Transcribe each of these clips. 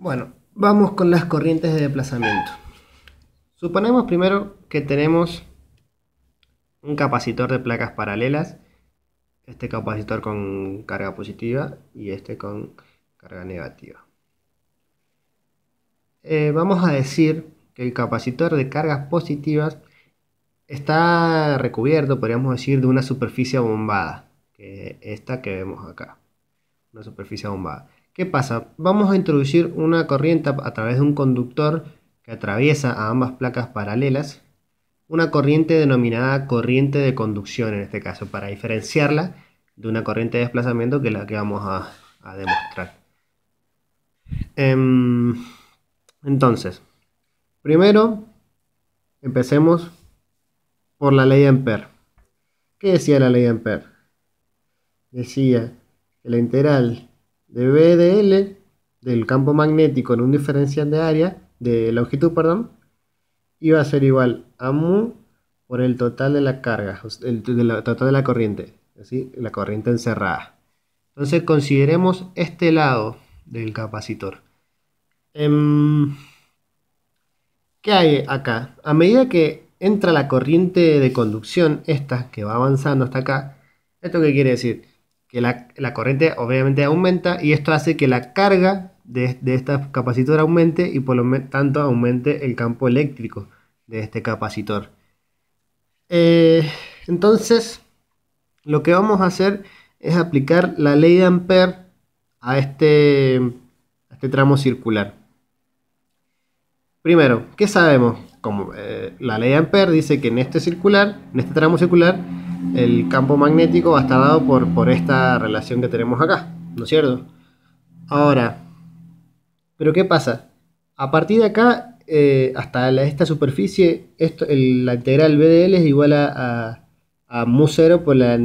Bueno, vamos con las corrientes de desplazamiento. Suponemos primero que tenemos un capacitor de placas paralelas, este capacitor con carga positiva y este con carga negativa. Eh, vamos a decir que el capacitor de cargas positivas está recubierto, podríamos decir, de una superficie bombada, que esta que vemos acá, una superficie bombada. ¿Qué pasa? Vamos a introducir una corriente a través de un conductor que atraviesa a ambas placas paralelas, una corriente denominada corriente de conducción en este caso, para diferenciarla de una corriente de desplazamiento que es la que vamos a, demostrar. Em, entonces, primero empecemos por la ley de Ampere. ¿Qué decía la ley de Ampere? Decía que la integral de B del campo magnético en un diferencial de área, de longitud, perdón, iba a ser igual a mu por el total de la carga, el, total de la corriente, así, la corriente encerrada. Entonces consideremos este lado del capacitor. Em, ¿Qué hay acá? A medida que entra la corriente de conducción, esta que va avanzando hasta acá, ¿esto qué quiere decir? que la, corriente obviamente aumenta y esto hace que la carga de, de este capacitor aumente y por lo tanto aumente el campo eléctrico de este capacitor. Eh, entonces, lo que vamos a hacer es aplicar la ley de Ampere a este, este tramo circular. Primero, ¿qué sabemos? Como eh, la ley de Ampere dice que en este circular, en este tramo circular, el campo magnético va a estar dado por, por esta relación que tenemos acá, ¿no es cierto? Ahora, ¿pero qué pasa? A partir de acá, eh, hasta esta superficie, esto, la integral BDL es igual a, a, mu 0 por la,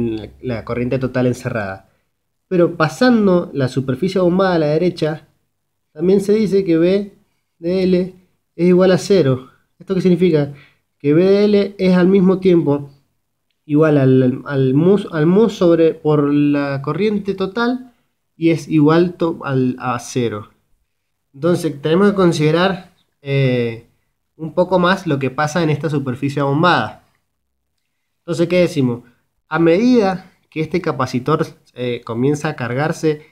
corriente total encerrada. Pero pasando la superficie bombada a la derecha, también se dice que BDL es igual a 0. ¿Esto qué significa? Que BDL es al mismo tiempo igual al, mus, al sobre, por la corriente total y es igual al, a cero. Entonces tenemos que considerar eh, un poco más lo que pasa en esta superficie bombada. Entonces, ¿qué decimos? A medida que este capacitor eh, comienza a cargarse,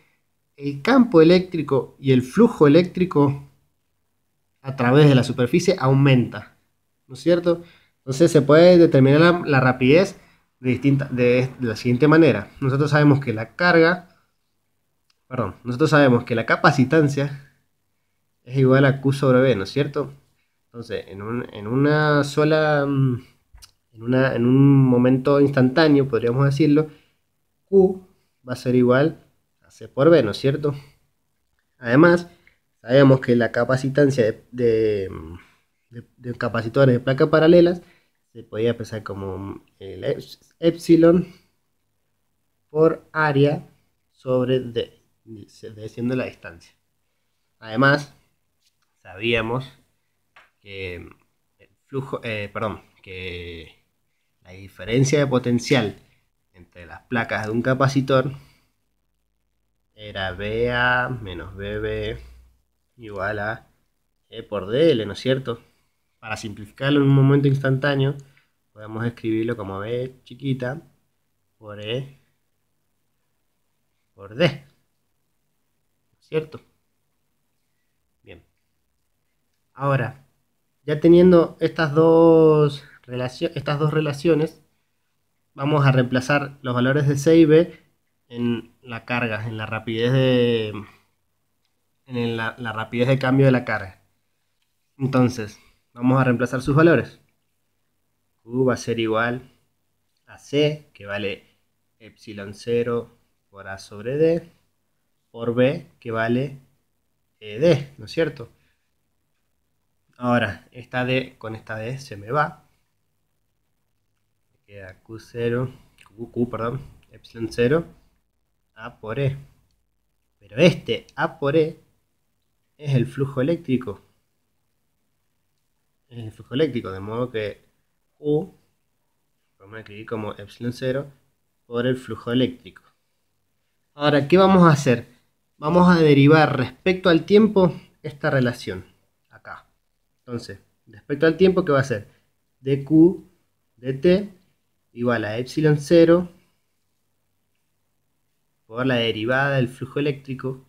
el campo eléctrico y el flujo eléctrico a través de la superficie aumenta, ¿no es cierto? Entonces se puede determinar la rapidez de, de, la siguiente manera. Nosotros sabemos que la carga, perdón, nosotros sabemos que la capacitancia es igual a Q sobre B, ¿no es cierto? Entonces, en, un, en una sola, mm, en, una, en un momento instantáneo, podríamos decirlo, Q va a ser igual a C por B, ¿no es cierto? Además, sabemos que la capacitancia de, de mm, capacitores de placas paralelas se podía pensar como el epsilon por área sobre d, siendo la distancia. Además, sabíamos que el flujo, eh, perdón, que la diferencia de potencial entre las placas de un capacitor era BA menos BB igual a E por DL, ¿no es cierto? para simplificarlo en un momento instantáneo, podemos escribirlo como B chiquita por E por D. ¿Cierto? Bien. Ahora, ya teniendo estas dos, estas dos relaciones, vamos a reemplazar los valores de C y B en la carga, en la rapidez de en la rapidez de cambio de la carga. Entonces, Vamos a reemplazar sus valores. Q va a ser igual a C, que vale epsilon 0 por A sobre D, por B, que vale ED, ¿no es cierto? Ahora, esta D con esta D se me va. Me queda Q0, perdón, epsilon 0, A por E. Pero este A por E es el flujo eléctrico es el flujo eléctrico, de modo que U vamos a escribir como epsilon 0 por el flujo eléctrico. Ahora, ¿qué vamos a hacer? Vamos a derivar respecto al tiempo esta relación acá. Entonces, respecto al tiempo, ¿qué va a ser? dq dt igual a epsilon 0 por la derivada del flujo eléctrico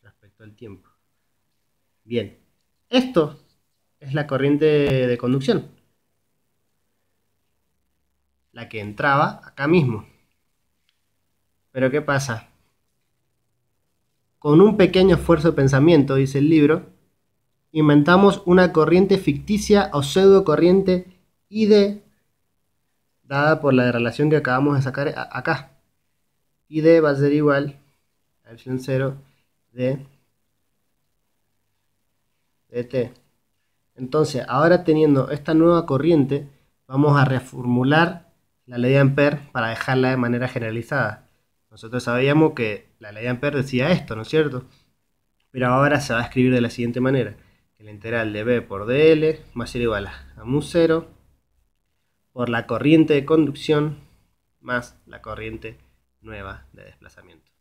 respecto al tiempo. Bien, esto es la corriente de conducción. La que entraba acá mismo. Pero ¿qué pasa? Con un pequeño esfuerzo de pensamiento, dice el libro, inventamos una corriente ficticia o pseudo corriente ID dada por la relación que acabamos de sacar acá. ID va a ser igual a epsilon 0 de T entonces, ahora teniendo esta nueva corriente, vamos a reformular la ley de Ampere para dejarla de manera generalizada. Nosotros sabíamos que la ley de Ampere decía esto, ¿no es cierto? Pero ahora se va a escribir de la siguiente manera. Que la integral de B por dl va a ser igual a mu 0 por la corriente de conducción más la corriente nueva de desplazamiento.